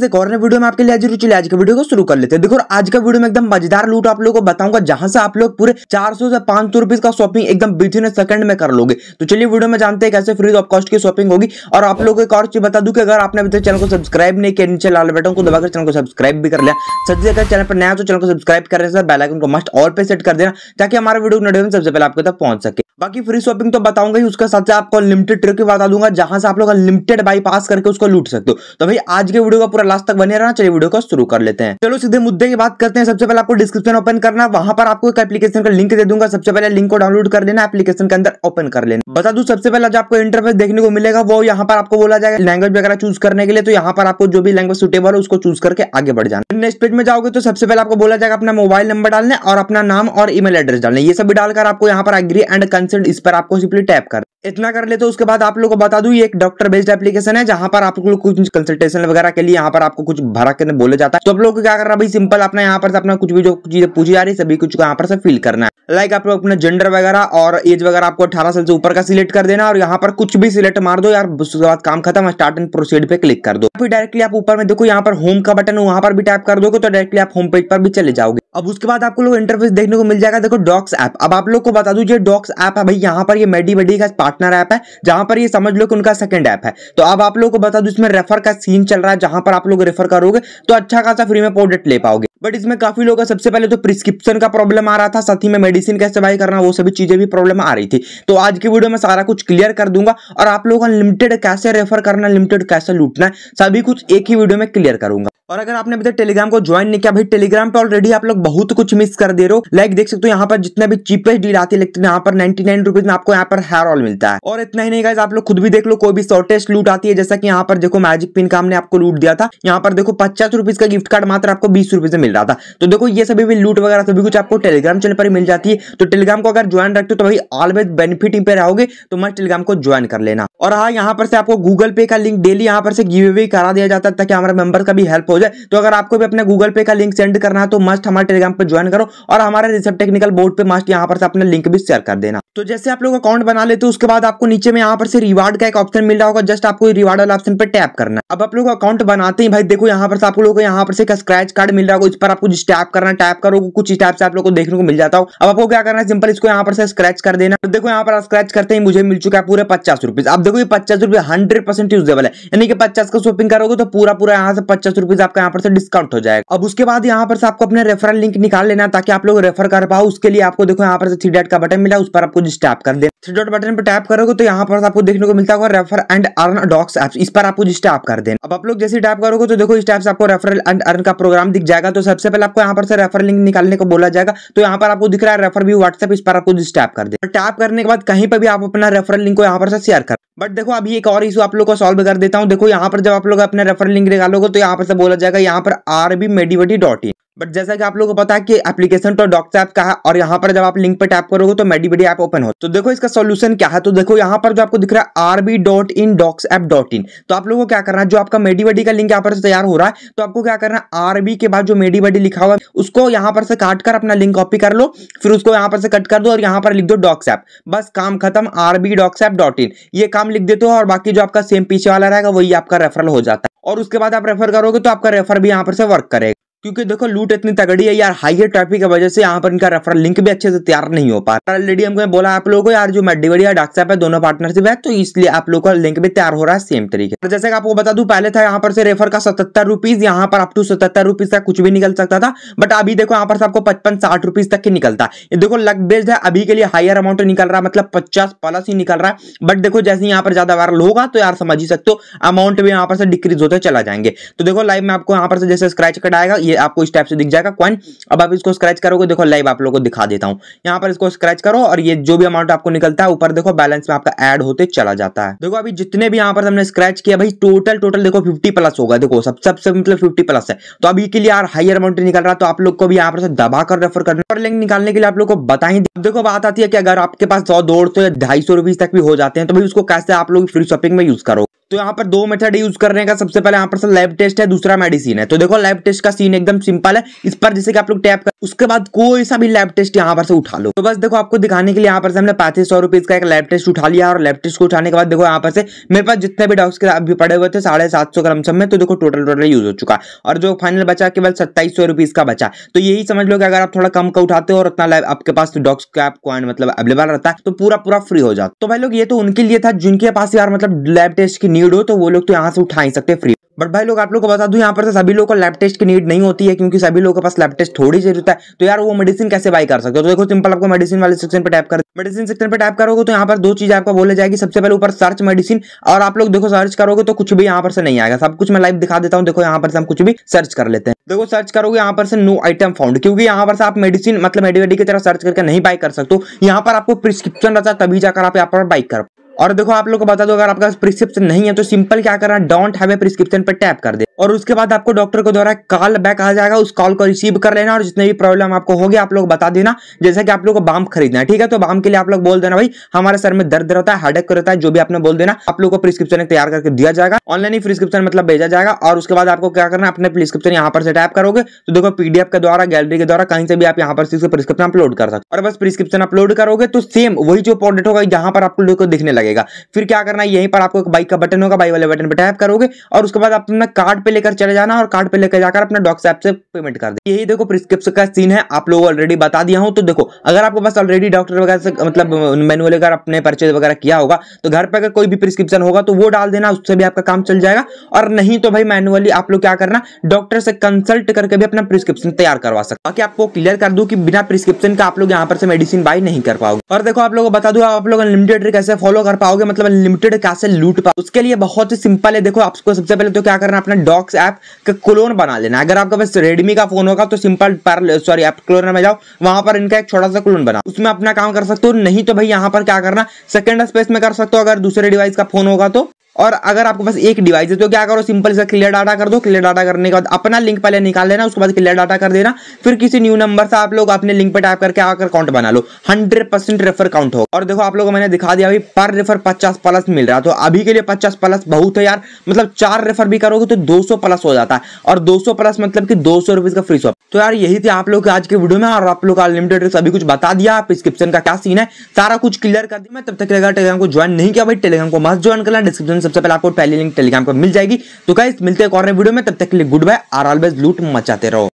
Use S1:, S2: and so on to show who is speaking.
S1: से हैं और वीडियो में आपके लिए आज रुचि आज के वीडियो को शुरू कर लेते हैं देखो आज का वीडियो में एकदम मजेदार लूट आप लोगों को बताऊंगा जहां से आप लोग पूरे 400 से 500 सौ का शॉपिंग एकदम विथ सेकंड में कर लोगे तो चलिए वीडियो में जानते हैं कैसे फ्री ऑफ कॉस्ट की शॉपिंग होगी और आप लोगों को एक और चीज बता दू की अगर आपने अभी चैनल को सब्सक्राइब नहीं किया नीचे लाल बटन को दबाकर चैनल को सब्सक्राइब भी कर लिया सबसे अगर चैनल पर नया तो चैनल को सब्सक्राइब कर रहे बेलाइकन को मस्ट और पे सेट कर देना ताकि हमारे वीडियो नोटिफिकेशन सबसे पहले आपके तक पहुंच सके बाकी फ्री शॉपिंग तो बताऊंगा ही उसके साथ आपको लिमिटेड ट्रिक भी बता दूंगा जहां से आप लोग लिमिटेड बाईपास करके उसको लूट सकते हो तो भाई आज के वीडियो का पूरा लास्ट तक बने रहना चलिए वीडियो को शुरू कर लेते हैं चलो सीधे मुद्दे की बात करते हैं सबसे पहले आपको डिस्क्रिप्शन ओपन करना वहां पर आपको एक एप्लीकेशन का लिंक दे दूंगा सबसे पहले लिंक को डाउनलोड कर लेना एप्लीकेशन के अंदर ओपन कर लेना बता दू सबसे पहले जो आपको इंटरफेस देखने को मिलेगा वो यहाँ पर आपको बोला जाएगा लैंग्वेज वगैरह चूज करने के लिए तो यहाँ पर आपको जो भी लैंग्वेज सुटेबल है उसको चूज करके आगे बढ़ जाना नेक्स्ट पेज में जाओगे तो सबसे पहले आपको बोला जाएगा अपना मोबाइल नंबर डालने और अपना नाम और ईमेल एड्रेस डालने ये सभी डालकर आपको यहाँ पर एग्री एंड कंसेंट आंसर इस पर आपको सिंपली टैप कर इतना कर ले तो उसके बाद आप लोग को बता दूं ये एक डॉक्टर बेस्ड एप्लीकेशन है जहां पर आप लोग कुछ कंसल्टेशन वगैरह के लिए यहां पर आपको कुछ भरा के बोले जाता है तो आप लोग को क्या करना भाई सिंपल अपना यहाँ पर अपना कुछ भी जो चीजें पूछी जा रही सभी कुछ यहाँ पर से फिल करना है लाइक आप लोग अपना जेंडर वगैरह और एज वगैरह आपको अठारह साल से ऊपर का सिलेक्ट कर देना और यहाँ पर कुछ भी सिलेक्ट मार दो यार उसके बाद काम खत्म स्टार्ट एंड प्रोसीड पे क्लिक कर दो फिर डायरेक्टली आप ऊपर में देखो यहाँ पर होम का बटन वहां पर भी टाइप कर दोगे तो डायरेक्टली आप होम पेज पर भी चले जाओगे अब उसके बाद आपको लोग इंटरफेस देखने को मिल जाएगा देखो डॉक्स ऐप अब आप लोग को बता दू ये डॉक्स ऐप है भाई यहाँ पर ये मेडी मेडी का पार्टनर ऐप है जहां पर ये समझ लो कि उनका सेकंड ऐप है तो अब आप लोग को बता दो इसमें रेफर का सीन चल रहा है जहां पर आप लोग रेफर करोगे तो अच्छा खासा फ्री में प्रोडक्ट ले पाओगे बट इसमें काफ़ी लोगों का सबसे पहले तो प्रिस्क्रिप्शन का प्रॉब्लम आ रहा था साथ ही में मेडिसिन कैसे बाई करना वो सभी चीज़ें भी प्रॉब्लम आ रही थी तो आज की वीडियो में सारा कुछ क्लियर कर दूंगा और आप लोगों का लिमिटेड कैसे रेफर करना लिमिटेड कैसे लूटना है सभी कुछ एक ही वीडियो में क्लियर करूंगा और अगर आपने अभी तक टेलीग्राम को ज्वाइन नहीं किया भाई टेलीग्राम पे ऑलरेडी आप लोग बहुत कुछ मिस कर दे रहे हो लाइक देख सकते हो यहाँ पर जितना भी चीपेस्ट डील आती है लेकिन यहाँ पर नाइनटी नाइन रुपीज में आपको यहाँ पर हेयर ऑल मिलता है और इतना ही नहीं गाइज आप लोग खुद भी देख लो कोई भी शॉर्टेस्ट लूट आती है जैसा कि यहाँ पर देखो मैजिक पिन का हमने आपको लूट दिया था यहाँ पर देखो पचास रुपीज का गिफ्ट कार्ड मात्र आपको बीस रुपीज में मिल मिल रहा था तो देखो ये सभी भी लूट वगैरह सभी कुछ आपको टेलीग्राम चैनल पर मिल जाती है तो टेलीग्राम को अगर ज्वाइन रखते हो तो भाई ऑलवेज बेनिफिटिंग पे रहोगे तो मैं टेलीग्राम को ज्वाइन कर लेना और हाँ यहाँ पर से आपको गूगल पे का लिंक डेली यहाँ पर से गिव अवे करा दिया जाता है ताकि हमारे मेंबर का भी हेल्प हो जाए तो अगर आपको भी अपने गूगल पे का लिंक सेंड करना है तो मस्ट हमारे टेलीग्राम पर ज्वाइन करो और हमारे रिसर्व टेक्निकल बोर्ड पर मस्ट यहाँ पर से अपना लिंक भी शेयर कर देना तो जैसे आप लोग अकाउंट बना लेते हो उसके बाद आपको नीचे में यहाँ पर से रिवार्ड का एक ऑप्शन मिल रहा होगा जस्ट आपको रिवार्ड वाला ऑप्शन पर टैप करना है अब आप लोग अकाउंट बनाते ही भाई देखो यहाँ पर से आप लोगों को यहाँ पर से एक स्क्रैच कार्ड मिल रहा होगा इस पर आपको जिस टैप करना टैप करो कुछ टाइप से आप लोग को देखने को मिल जाता हो अब आपको क्या करना है सिंपल इसको यहाँ पर से स्क्रैच कर देना तो देखो यहाँ पर स्क्रैच करते ही मुझे मिल चुका है पूरे पचास रुपीज आप देखो ये पचास रुपये हंड्रेड परसेंट यूजेबल है यानी कि पचास का शॉपिंग करोगे तो पूरा पूरा यहाँ से पचास रुपीज आपका यहाँ पर से डिस्काउंट हो जाएगा अब उसके बाद यहाँ पर आपको अपने रेफरल लिंक निकाल लेना ताकि आप लोग रेफर कर पाओ उसके लिए आपको देखो यहाँ पर थ्री डेट का बटन मिला उस पर आपको कुछ टैप कर दे थ्री डॉट बटन पर टैप करोगे तो यहाँ पर आपको देखने को मिलता होगा refer and earn docs apps इस पर आपको जिस टैप कर देना अब आप लोग जैसे टैप करोगे तो देखो इस टैप से आपको रेफरल एंड अर्न का प्रोग्राम दिख जाएगा तो सबसे पहले आपको यहाँ पर से रेफर लिंक निकालने को बोला जाएगा तो यहाँ पर आपको दिख रहा है रेफर भी व्हाट्सएप इस पर आपको टैप कर दे टैप करने के बाद कहीं पर भी आप अपना रेफरल लिंक को यहाँ पर शेयर कर बट देखो अभी एक और इशू आप लोग को सॉल्व कर देता हूँ देखो यहाँ पर जब आप लोग अपना रेफर लिंक निकालोगे तो यहाँ पर से बोला जाएगा यहाँ पर आर बी मेडिवटी डॉट इन बट जैसा कि आप लोगों को पता है कि एप्लीकेशन तो डॉक्टर ऐप का है और यहाँ पर जब आप लिंक पर टैप करोगे तो मेडीबडी ऐप ओपन हो तो देखो इसका सोल्यूशन क्या है तो देखो यहाँ पर जो आपको दिख रहा है RB dot in docs app dot in तो आप लोगों को क्या करना है जो आपका मेडीबडी का लिंक यहाँ पर तैयार हो रहा है तो आपको क्या करना है आरबी के बाद जो मेडीबडी लिखा हुआ है उसको यहाँ पर से काट कर अपना लिंक कॉपी कर लो फिर उसको यहाँ पर से कट कर दो और यहाँ पर लिख दो डॉक्स ऐप बस काम खत्म RB docs app dot in ये काम लिख देते हो और बाकी जो आपका सेम पीछे वाला रहेगा वही आपका रेफरल हो जाता है और उसके बाद आप रेफर करोगे तो आपका रेफर भी यहाँ पर से वर्क करेगा क्योंकि देखो लूट इतनी तगड़ी है यार हाई ट्रैफिक की वजह से यहाँ पर इनका रेफरल लिंक भी अच्छे से तैयार नहीं हो पा रहा ऑलरेडी हमको बोला आप लोगों को यार जो मेडिवरी या डाक है दोनों पार्टनरशिप है तो इसलिए आप लोगों का लिंक भी तैयार हो रहा है सेम तरीके से जैसे आपको बता दू पहले था यहाँ पर से रेफर का सतहत्तर रुपीज यहाँ पर अपटू सतर रुपीज का कुछ भी निकल सकता था बट अभी देखो यहाँ पर आपको पचपन साठ रुपीज तक ही निकलता है देखो लक बेस्ड है अभी के लिए हायर अमाउंट निकल रहा है मतलब पचास प्लस ही निकल रहा है बट देखो जैसे यहाँ पर ज्यादा वायरल होगा तो यार समझ ही सकते हो अमाउंट भी यहाँ पर से डिक्रीज होते चला जाएंगे तो देखो लाइव में आपको यहाँ पर से जैसे स्क्रैच कटाएगा ये आपको इस टाइप से दिख जाएगा कॉइन अब आप इसको स्क्रैच करोगे देखो लाइव आप लोगों को दिखा देता हूँ यहाँ पर इसको स्क्रैच करो और ये जो भी अमाउंट आपको निकलता है ऊपर देखो बैलेंस में आपका एड होते चला जाता है देखो अभी जितने भी यहाँ पर हमने स्क्रैच किया भाई टोटल टोटल देखो फिफ्टी प्लस होगा देखो सब सबसे मतलब फिफ्टी प्लस है तो अभी के लिए यार हाइयर अमाउंट निकल रहा तो आप लोग को भी यहाँ पर दबा कर रेफर करना और लिंक निकालने के लिए आप लोग को बता ही देखो बात आती है कि अगर आपके पास सौ दो सौ या ढाई सौ रुपीज तक भी हो जाते हैं तो भाई उसको कैसे आप लोग फ्री शॉपिंग में यूज करोगे तो यहाँ पर दो मेथड यूज करने का सबसे पहले यहाँ पर लैब टेस्ट है दूसरा मेडिसिन है तो देखो लैब टेस्ट का सीन एकदम सिंपल है इस पर जैसे कि आप लोग टैप कर उसके बाद कोई सा भी लैब टेस्ट यहाँ पर से उठा लो तो बस देखो आपको दिखाने के लिए यहाँ पर से हमने पैंतीस सौ रुपीज का एक लैब टेस्ट उठा लिया और लैब टेस्ट को उठाने के बाद देखो यहाँ पर से मेरे पास जितने भी डॉक्स के अभी पड़े हुए थे साढ़े सात सौ ग्राम सब में तो देखो टोटल टोटल यूज हो चुका और जो फाइनल बचा केवल सत्ताईस सौ रुपीज का बचा तो यही समझ लो कि अगर आप थोड़ा कम का उठाते हो और उतना आपके पास डॉक्स का कॉइन मतलब अवेलेबल रहता है तो पूरा पूरा फ्री हो जाता तो भाई लोग ये तो उनके लिए था जिनके पास यार मतलब लैब टेस्ट की नीड हो तो वो लोग तो यहाँ से उठा ही सकते फ्री बट भाई लोग आप लोग को बता दूं यहाँ पर से तो सभी लोगों को लैब टेस्ट की नीड नहीं होती है क्योंकि सभी लोगों के पास लैब टेस्ट थोड़ी चाहिए होता है तो यार वो मेडिसिन कैसे बाय कर सकते हो तो देखो सिंपल आपको मेडिसिन वाले सेक्शन पर टैप कर मेडिसिन सेक्शन पर टैप करोगे तो यहाँ पर दो चीज आपको बोले जाएगी सबसे पहले ऊपर सर्च मेडिसिन और आप लोग देखो सर्च करोगे तो कुछ भी यहाँ पर से नहीं आएगा सब कुछ मैं लाइव दिखा देता हूँ देखो यहाँ पर से हम कुछ भी सर्च कर लेते हैं देखो सर्च करोगे यहाँ पर से नो आइटम फाउंड क्योंकि यहाँ पर से आप मेडिसिन मतलब मेडिवेडी की तरह सर्च करके नहीं बाय कर सकते हो यहाँ पर आपको प्रिस्क्रिप्शन रहता है तभी जाकर आप यहाँ पर बाइक कर और देखो आप लोग को बता दो अगर आपका प्रिस्क्रिप्शन नहीं है तो सिंपल क्या करना डोंट हैव ए प्रिस्क्रिप्शन पर टैप कर दे और उसके बाद आपको डॉक्टर को द्वारा कॉल बैक आ जाएगा उस कॉल को रिसीव कर लेना और जितने भी प्रॉब्लम आपको होगी आप लोग बता देना जैसे कि आप लोग को बाम खरीदना है ठीक है तो बाम के लिए आप लोग बोल देना भाई हमारे सर में दर्द रहता है हेडेक रहता है जो भी आपने बोल देना आप लोग को प्रिस्क्रिप्शन तैयार करके दिया जाएगा ऑनलाइन ही प्रिस्क्रिप्शन मतलब भेजा जाएगा और उसके बाद आपको क्या करना अपने प्रिस्क्रिप्शन यहाँ पर से करोगे तो देखो पीडीएफ के द्वारा गैलरी के द्वारा कहीं से भी आप यहाँ पर प्रिस्क्रिप्शन अपलोड कर सकते और बस प्रिस्क्रिप्शन अपलोड करोगे तो सेम वही जो प्रोडक्ट होगा यहाँ पर आप लोग को दिखने लगेगा चलेगा फिर क्या करना है यहीं पर आपको एक बाइक का बटन होगा बाइक वाले बटन पर टैप करोगे और उसके बाद आप अपना कार्ड पे लेकर चले जाना और कार्ड पे लेकर जाकर अपना डॉक्स ऐप से पेमेंट कर दे यही देखो प्रिस्क्रिप्शन का सीन है आप लोग ऑलरेडी बता दिया हूँ तो देखो अगर आपको बस ऑलरेडी डॉक्टर वगैरह से मतलब मैनुअल अगर अपने परचेज वगैरह किया होगा तो घर पर अगर कोई भी प्रिस्क्रिप्शन होगा तो वो डाल देना उससे भी आपका काम चल जाएगा और नहीं तो भाई मैनुअली आप लोग क्या करना डॉक्टर से कंसल्ट करके भी अपना प्रिस्क्रिप्शन तैयार करवा सकते बाकी आपको क्लियर कर दू की बिना प्रिस्क्रिप्शन का आप लोग यहाँ पर से मेडिसिन बाई नहीं कर पाओगे और देखो आप लोगों को बता दू आप लोग अनलिमिटेड कैसे फॉलो कर कर पाओगे मतलब लिमिटेड कैसे लूट पाओ उसके लिए बहुत ही सिंपल है देखो आपको सबसे पहले तो क्या करना अपना डॉक्स ऐप का क्लोन बना लेना अगर आपका पास रेडमी का फोन होगा तो सिंपल सॉरी ऐप क्लोन में जाओ वहां पर इनका एक छोटा सा क्लोन बना उसमें अपना काम कर सकते हो नहीं तो भाई यहाँ पर क्या करना सेकेंड स्पेस में कर सकते हो अगर दूसरे डिवाइस का फोन होगा तो और अगर आपके पास एक डिवाइस है तो क्या करो सिंपल इसका क्लियर डाटा कर दो क्लियर डाटा करने के बाद अपना लिंक पहले निकाल लेना उसके बाद क्लियर डाटा कर देना फिर किसी न्यू नंबर से आप लोग अपने लिंक पर टाइप करके आकर अकाउंट बना लो हंड्रेड परसेंट रेफर काउंट हो और देखो आप लोगों को मैंने दिखा दिया अभी पर रेफर पचास प्लस मिल रहा तो अभी के लिए पचास प्लस बहुत है यार मतलब चार रेफर भी करोगे तो दो प्लस हो जाता है और दो प्लस मतलब की दो सौ का फ्री शॉप तो यार यही थी आप लोग आज के वीडियो में और आप लोग अनलिमिटेड अभी कुछ बता दिया प्रिस्क्रिप्शन का क्या सीन है सारा कुछ क्लियर कर दिया मैं तब तक अगर टेलीग्राम को ज्वाइन नहीं किया भाई टेलीग्राम को मस्त ज्वाइन करना डिस्क्रिप्शन सबसे पहले आपको पहली लिंक टेलीग्राम पर मिल जाएगी तो क्या मिलते हैं और वीडियो में तब तक के लिए गुड बाय आर ऑलवेज लूट मचाते रहो